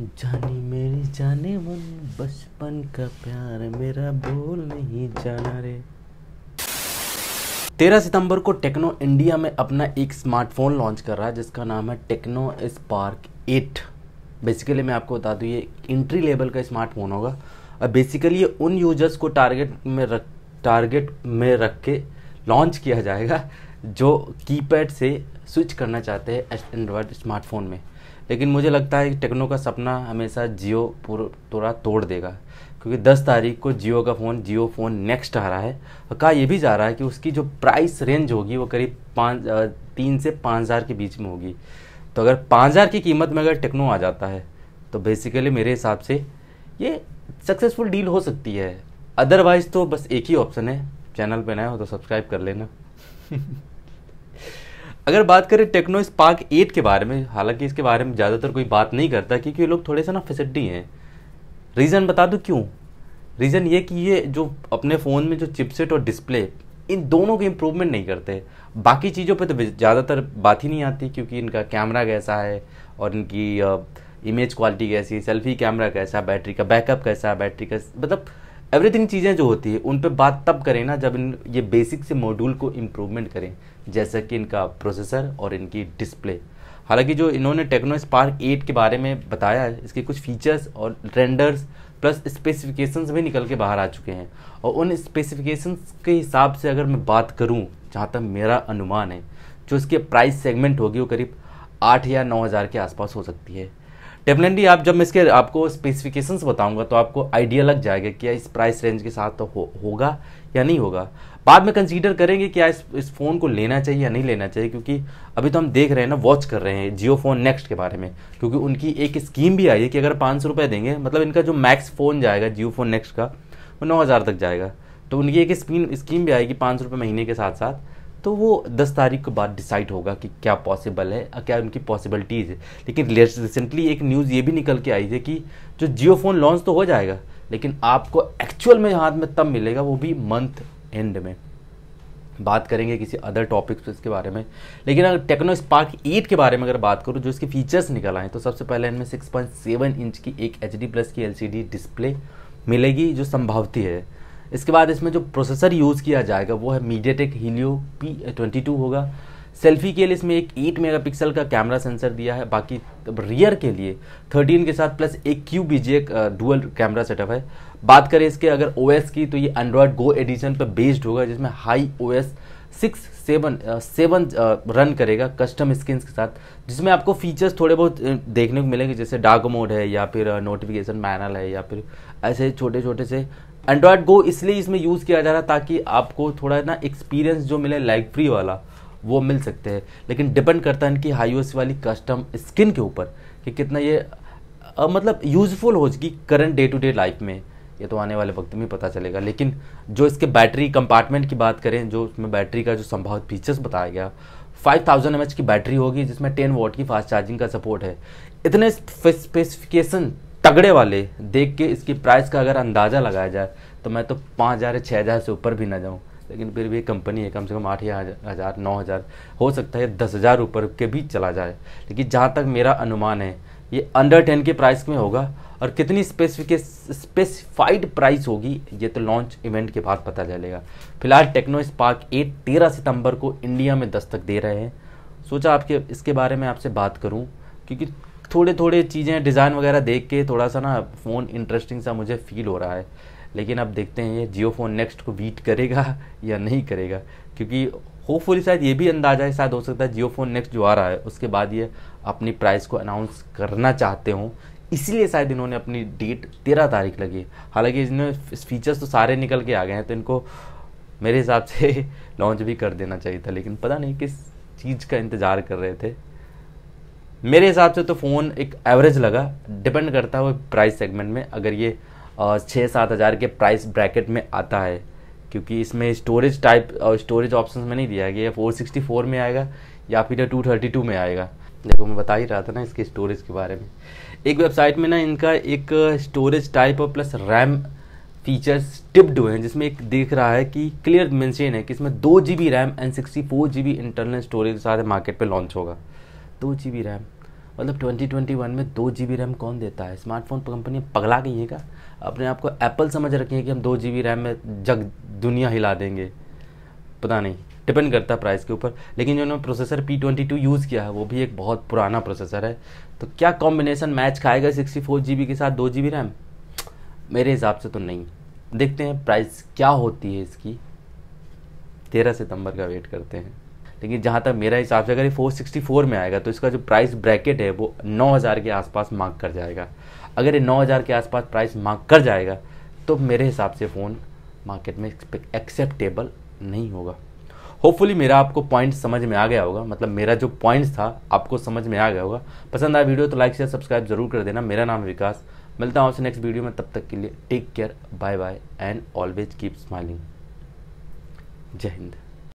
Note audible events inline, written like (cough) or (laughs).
जानी मेरी जाने मन बचपन का प्यार मेरा बोल नहीं जाना रे तेरह सितंबर को टेक्नो इंडिया में अपना एक स्मार्टफोन लॉन्च कर रहा है जिसका नाम है टेक्नो स्पार्क एट बेसिकली मैं आपको बता दूँ ये इंट्री लेवल का स्मार्टफोन होगा और बेसिकली ये उन यूजर्स को टारगेट में रख टारगेट में रख के लॉन्च किया जाएगा जो कीपैड से स्विच करना चाहते हैं एंड्रॉयड स्मार्टफोन में लेकिन मुझे लगता है कि टेक्नो का सपना हमेशा जियो थोड़ा तोड़ देगा क्योंकि 10 तारीख को जियो का फ़ोन जियो फ़ोन नेक्स्ट आ रहा है और कहा यह भी जा रहा है कि उसकी जो प्राइस रेंज होगी वो करीब पाँच तीन से पाँच हज़ार के बीच में होगी तो अगर पाँच हज़ार की कीमत में अगर टेक्नो आ जाता है तो बेसिकली मेरे हिसाब से ये सक्सेसफुल डील हो सकती है अदरवाइज़ तो बस एक ही ऑप्शन है चैनल पर नया हो तो सब्सक्राइब कर लेना (laughs) अगर बात करें टेक्नो स्पार्क एट के बारे में हालांकि इसके बारे में ज़्यादातर कोई बात नहीं करता क्योंकि ये लोग थोड़े से ना फिसड्डी हैं रीज़न बता दूँ क्यों रीज़न ये कि ये जो अपने फ़ोन में जो चिपसेट और डिस्प्ले इन दोनों के इम्प्रूवमेंट नहीं करते बाकी चीज़ों पर तो ज़्यादातर बात ही नहीं आती क्योंकि इनका कैमरा कैसा है और इनकी इमेज क्वालिटी कैसी है सेल्फी कैमरा कैसा बैटरी का बैकअप कैसा बैटरी का मतलब एवरीथिंग चीज़ें जो होती है उन पर बात तब करें ना जब इन ये बेसिक से मॉड्यूल को इम्प्रूवमेंट करें जैसे कि इनका प्रोसेसर और इनकी डिस्प्ले हालांकि जो इन्होंने टेक्नो स्पार्क एट के बारे में बताया है इसके कुछ फीचर्स और रेंडर्स प्लस स्पेसिफिकेशंस भी निकल के बाहर आ चुके हैं और उन स्पेसिफिकेशंस के हिसाब से अगर मैं बात करूं जहां तक मेरा अनुमान है जो इसके प्राइस सेगमेंट होगी वो करीब आठ या नौ हज़ार के आसपास हो सकती है डेफिनेटली आप जब मैं इसके आपको स्पेसिफिकेशंस बताऊंगा तो आपको आइडिया लग जाएगा कि इस प्राइस रेंज के साथ तो हो, होगा या नहीं होगा बाद में कंसीडर करेंगे क्या इस इस फ़ोन को लेना चाहिए या नहीं लेना चाहिए क्योंकि अभी तो हम देख रहे हैं ना वॉच कर रहे हैं जियो फ़ोन नेक्स्ट के बारे में क्योंकि उनकी एक स्कीम भी आई है कि अगर पाँच सौ रुपये देंगे मतलब इनका जो मैक्स फ़ोन जाएगा जियो फ़ोन नेक्स्ट का वो नौ हज़ार तक जाएगा तो उनकी एक स्कीम स्कीम भी आएगी पाँच सौ रुपये महीने के साथ साथ तो वो दस तारीख के बाद डिसाइड होगा कि क्या पॉसिबल है क्या उनकी पॉसिबिलिटीज़ है लेकिन रिसेंटली एक न्यूज़ ये भी निकल के आई है कि जो जियो फ़ोन लॉन्च तो हो जाएगा लेकिन आपको एक्चुअल में हाथ में तब मिलेगा वो भी मंथ एंड में बात करेंगे किसी अदर टॉपिक्स इसके बारे में लेकिन अगर टेक्नो स्पार्क एट के बारे में अगर बात करूँ जो इसके फीचर्स निकल आए तो सबसे पहले इनमें सिक्स इंच की एक एच प्लस की एल डिस्प्ले मिलेगी जो संभावती है इसके बाद इसमें जो प्रोसेसर यूज़ किया जाएगा वो है MediaTek Helio P twenty two होगा सेल्फी के लिए इसमें एक एट मेगापिक्सल का कैमरा सेंसर दिया है बाकी रियर के लिए थर्टीन के साथ प्लस एक Q B G dual camera setup है बात करें इसके अगर ओ की तो ये एंड्रॉयड गो एडिशन पर बेस्ड होगा जिसमें Hi O S six seven seven run करेगा कस्टम स्क्रीन के साथ जिसमें आपको फीचर्स थोड़े बहुत uh, देखने को मिलेंगे जैसे डार्क मोड है या फिर नोटिफिकेशन uh, पैनल है या फिर ऐसे छोटे छोटे से एंड्रॉयड गो इसलिए इसमें यूज़ किया जा रहा है ताकि आपको थोड़ा ना एक्सपीरियंस जो मिले लाइक फ्री वाला वो मिल सकते हैं लेकिन डिपेंड करता है इनकी हाई वाली कस्टम स्किन के ऊपर कि कितना ये आ, मतलब यूजफुल हो जाएगी current day to day life में ये तो आने वाले वक्त में पता चलेगा लेकिन जो इसके बैटरी कंपार्टमेंट की बात करें जो उसमें बैटरी का जो संभावित फीचर्स बताया गया 5000 थाउजेंड की बैटरी होगी जिसमें 10 वॉट की फास्ट चार्जिंग का सपोर्ट है इतने स्पेसिफिकेशन तगड़े वाले देख के इसकी प्राइस का अगर अंदाज़ा लगाया जाए तो मैं तो पाँच हज़ार या छः हज़ार से ऊपर भी ना जाऊँ लेकिन फिर भी कंपनी है कम से कम आठ हज़ार नौ हज़ार हो सकता है दस हज़ार ऊपर के भी चला जाए लेकिन जहाँ तक मेरा अनुमान है ये अंडर टेन के प्राइस में होगा और कितनी स्पेसिफिक स्पेसिफाइड प्राइस होगी ये तो लॉन्च इवेंट के बाद पता चलेगा फिलहाल टेक्नो स्पार्क एट तेरह सितंबर को इंडिया में दस्तक दे रहे हैं सोचा आपके इसके बारे में आपसे बात करूं क्योंकि थोड़े थोड़े चीज़ें डिज़ाइन वगैरह देख के थोड़ा सा ना फ़ोन इंटरेस्टिंग सा मुझे फील हो रहा है लेकिन अब देखते हैं ये जियो फ़ोन नेक्स्ट को बीट करेगा या नहीं करेगा क्योंकि होपफुली शायद ये भी अंदाज़ा है शायद हो सकता है जियो फ़ोन नेक्स्ट जो आ रहा है उसके बाद ये अपनी प्राइस को अनाउंस करना चाहते हों इसीलिए शायद इन्होंने अपनी डेट तेरह तारीख लगी हालांकि इसमें फीचर्स तो सारे निकल के आ गए हैं तो इनको मेरे हिसाब से लॉन्च (laughs) भी कर देना चाहिए था लेकिन पता नहीं किस चीज़ का इंतज़ार कर रहे थे मेरे हिसाब से तो फ़ोन एक एवरेज लगा डिपेंड करता है प्राइस सेगमेंट में अगर ये छः सात हज़ार के प्राइस ब्रैकेट में आता है क्योंकि इसमें स्टोरेज टाइप और स्टोरेज ऑप्शन में नहीं दिया गया फोर सिक्सटी फोर में आएगा या फिर टू थर्टी टू में आएगा देखो मैं बता ही रहा था ना इसके स्टोरेज के बारे में एक वेबसाइट में ना इनका एक स्टोरेज टाइप और प्लस रैम फीचर्स टिप्ड हुए हैं जिसमें एक देख रहा है कि क्लियर मेंशन है कि इसमें दो G B RAM and sixty four G B internal storage के साथ मार्केट पर लॉन्च होगा दो जी बी रैम मतलब 2021 में दो जी बी रैम कौन देता है स्मार्टफोन कंपनी पगला गई है क्या अपने आप को एप्पल समझ रखी है कि हम दो जी बी रैम में जग दुनिया हिला देंगे पता नहीं डिपेंड करता है प्राइस के ऊपर लेकिन जो उन्होंने processor P twenty two use किया है वो भी एक बहुत पुराना प्रोसेसर है तो क्या कॉम्बिनेशन मैच खाएगा सिक्सटी फोर जी बी के साथ दो जी बी रैम मेरे हिसाब से तो नहीं देखते हैं प्राइस क्या होती है इसकी तेरह सितंबर का वेट करते हैं लेकिन जहाँ तक मेरा हिसाब से अगर ये 464 में आएगा तो इसका जो प्राइस ब्रैकेट है वो 9000 के आसपास मार्क कर जाएगा अगर ये 9000 के आसपास प्राइस मार्क कर जाएगा तो मेरे हिसाब से फ़ोन मार्केट में एक्सेप्टेबल नहीं होगा होपफुली मेरा आपको पॉइंट समझ में आ गया होगा मतलब मेरा जो पॉइंट्स था आपको समझ में आ गया होगा पसंद आया वीडियो तो लाइक शेयर सब्सक्राइब जरूर कर देना मेरा नाम विकास मिलता हूँ आपसे नेक्स्ट वीडियो में तब तक के लिए take care bye bye and always keep smiling जय हिंद